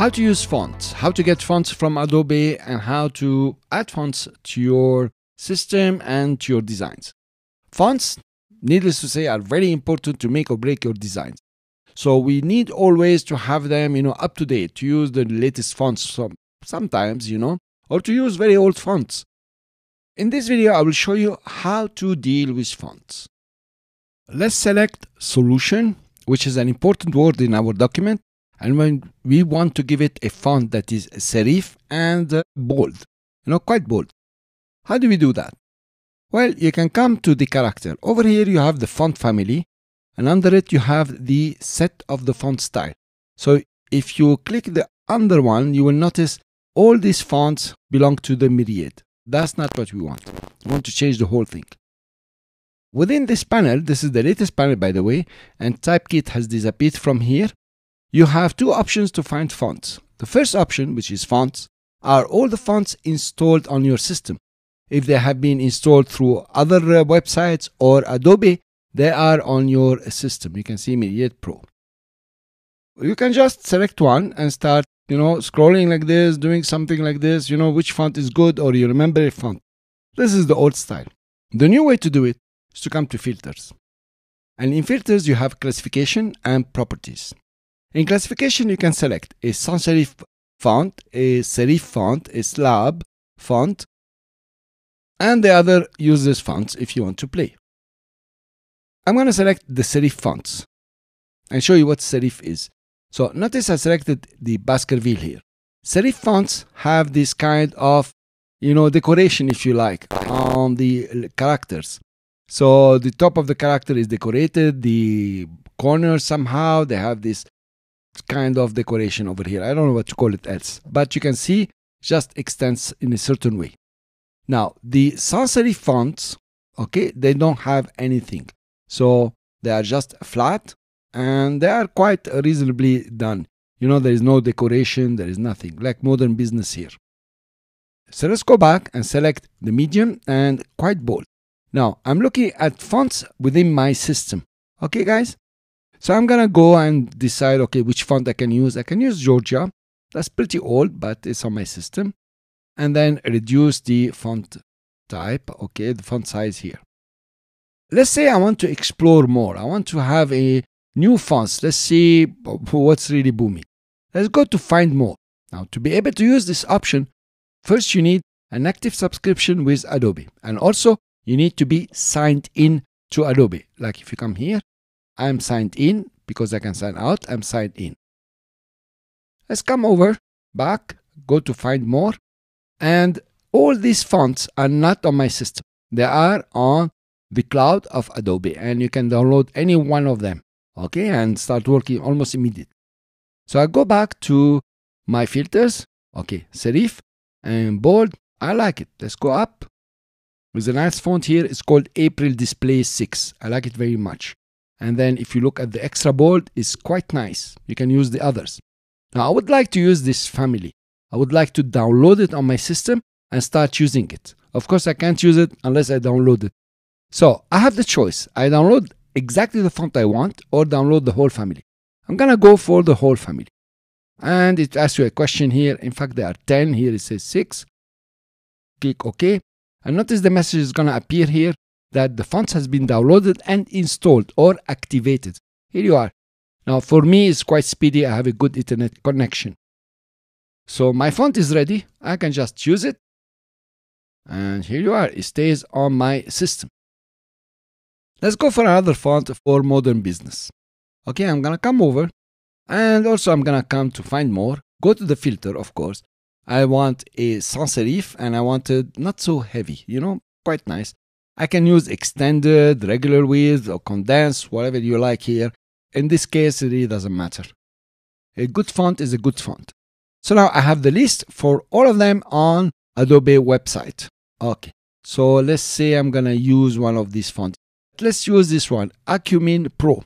how to use fonts, how to get fonts from Adobe, and how to add fonts to your system and to your designs. Fonts, needless to say, are very important to make or break your designs. So we need always to have them, you know, up to date, to use the latest fonts sometimes, you know, or to use very old fonts. In this video, I will show you how to deal with fonts. Let's select solution, which is an important word in our document. And when we want to give it a font that is serif and uh, bold, you know, quite bold. How do we do that? Well, you can come to the character. Over here you have the font family and under it you have the set of the font style. So if you click the under one, you will notice all these fonts belong to the myriad. That's not what we want. We want to change the whole thing. Within this panel, this is the latest panel by the way, and Typekit has disappeared from here. You have two options to find fonts. The first option, which is fonts, are all the fonts installed on your system. If they have been installed through other uh, websites or Adobe, they are on your system. You can see Mediate Pro. You can just select one and start, you know, scrolling like this, doing something like this, you know, which font is good or you remember a font. This is the old style. The new way to do it is to come to filters. And in filters, you have classification and properties. In classification, you can select a sans serif font, a serif font, a slab font, and the other users' fonts if you want to play. I'm going to select the serif fonts and show you what serif is. So notice I selected the Baskerville here. Serif fonts have this kind of, you know, decoration, if you like, on the characters. So the top of the character is decorated, the corners somehow, they have this kind of decoration over here. I don't know what to call it else, but you can see just extends in a certain way. Now, the sans serif fonts, okay, they don't have anything. So they are just flat and they are quite reasonably done. You know, there is no decoration, there is nothing like modern business here. So let's go back and select the medium and quite bold. Now I'm looking at fonts within my system. Okay, guys, so I'm gonna go and decide, okay, which font I can use. I can use Georgia. That's pretty old, but it's on my system. And then reduce the font type, okay, the font size here. Let's say I want to explore more. I want to have a new fonts. Let's see what's really booming. Let's go to find more. Now, to be able to use this option, first you need an active subscription with Adobe. And also you need to be signed in to Adobe. Like if you come here, I'm signed in because I can sign out. I'm signed in. Let's come over, back, go to find more. And all these fonts are not on my system. They are on the cloud of Adobe and you can download any one of them. Okay, and start working almost immediately. So I go back to my filters. Okay, serif and bold. I like it. Let's go up. With a nice font here. It's called April Display 6. I like it very much. And then if you look at the extra bold, it's quite nice. You can use the others. Now I would like to use this family. I would like to download it on my system and start using it. Of course, I can't use it unless I download it. So I have the choice. I download exactly the font I want or download the whole family. I'm gonna go for the whole family. And it asks you a question here. In fact, there are 10. Here it says 6. Click OK. And notice the message is gonna appear here that the font has been downloaded and installed or activated. Here you are. Now for me, it's quite speedy. I have a good internet connection. So my font is ready. I can just choose it. And here you are. It stays on my system. Let's go for another font for modern business. Okay, I'm gonna come over and also I'm gonna come to find more. Go to the filter, of course. I want a sans serif and I want it not so heavy, you know, quite nice. I can use extended, regular width, or condensed, whatever you like here. In this case, it really doesn't matter. A good font is a good font. So now I have the list for all of them on Adobe website. Okay, so let's say I'm gonna use one of these fonts. Let's use this one, Acumin Pro.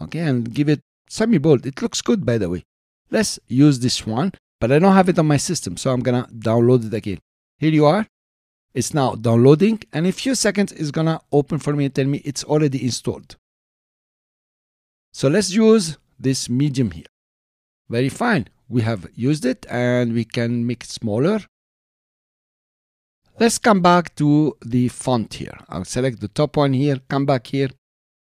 Okay, and give it semi-bold. It looks good, by the way. Let's use this one, but I don't have it on my system, so I'm gonna download it again. Here you are. It's now downloading and in a few seconds it's gonna open for me and tell me it's already installed. So let's use this medium here. Very fine, we have used it and we can make it smaller. Let's come back to the font here. I'll select the top one here, come back here,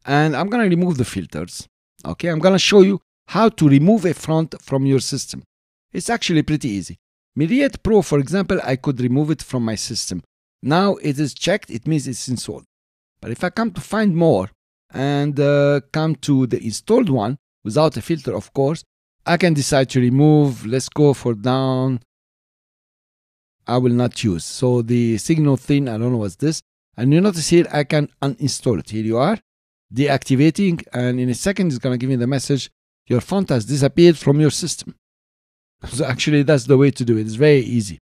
and I'm gonna remove the filters. Okay, I'm gonna show you how to remove a font from your system. It's actually pretty easy. Myriad Pro, for example, I could remove it from my system. Now it is checked, it means it's installed. But if I come to find more and uh, come to the installed one without a filter, of course, I can decide to remove. Let's go for down. I will not use. So the signal thing I don't know what's this. And you notice here, I can uninstall it. Here you are, deactivating. And in a second, it's going to give me the message, your font has disappeared from your system. So actually, that's the way to do it. It's very easy.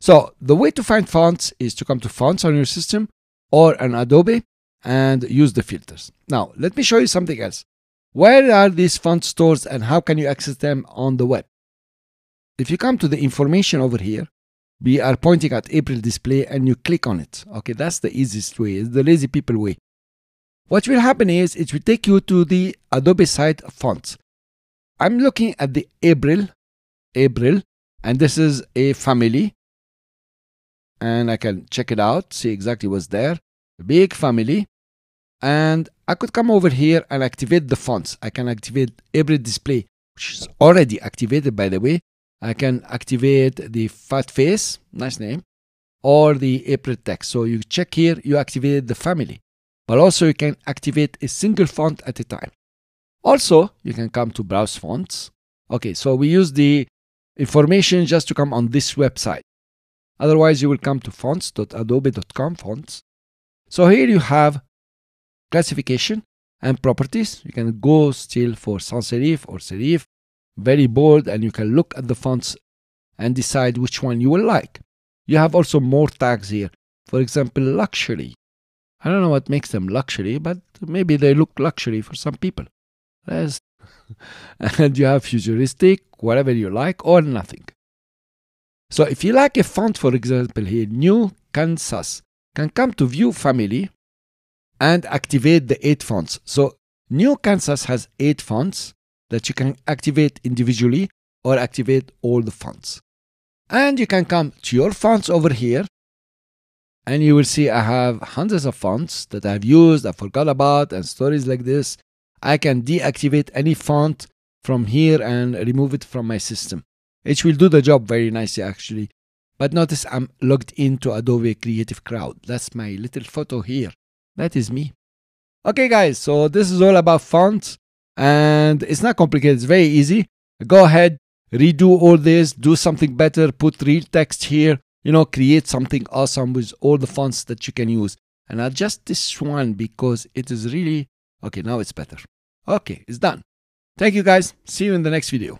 So the way to find fonts is to come to fonts on your system or an Adobe and use the filters. Now, let me show you something else. Where are these font stores and how can you access them on the web? If you come to the information over here, we are pointing at April display and you click on it. Okay, that's the easiest way, it's the lazy people way. What will happen is it will take you to the Adobe site fonts. I'm looking at the April, April, and this is a family and I can check it out, see exactly what's there. Big family. And I could come over here and activate the fonts. I can activate every display, which is already activated, by the way. I can activate the fat face, nice name, or the April text. So you check here, you activated the family. But also you can activate a single font at a time. Also, you can come to browse fonts. Okay, so we use the information just to come on this website. Otherwise, you will come to fonts.adobe.com fonts. So here you have classification and properties. You can go still for sans serif or serif, very bold, and you can look at the fonts and decide which one you will like. You have also more tags here. For example, luxury. I don't know what makes them luxury, but maybe they look luxury for some people. and you have futuristic, whatever you like, or nothing. So if you like a font, for example, here, New Kansas, can come to View Family and activate the eight fonts. So New Kansas has eight fonts that you can activate individually or activate all the fonts. And you can come to your fonts over here and you will see I have hundreds of fonts that I've used, I forgot about, and stories like this. I can deactivate any font from here and remove it from my system. It will do the job very nicely actually. But notice I'm logged into Adobe Creative Cloud. That's my little photo here. That is me. Okay guys, so this is all about fonts and it's not complicated, it's very easy. Go ahead, redo all this, do something better, put real text here, you know, create something awesome with all the fonts that you can use. And adjust this one because it is really, okay, now it's better. Okay, it's done. Thank you guys. See you in the next video.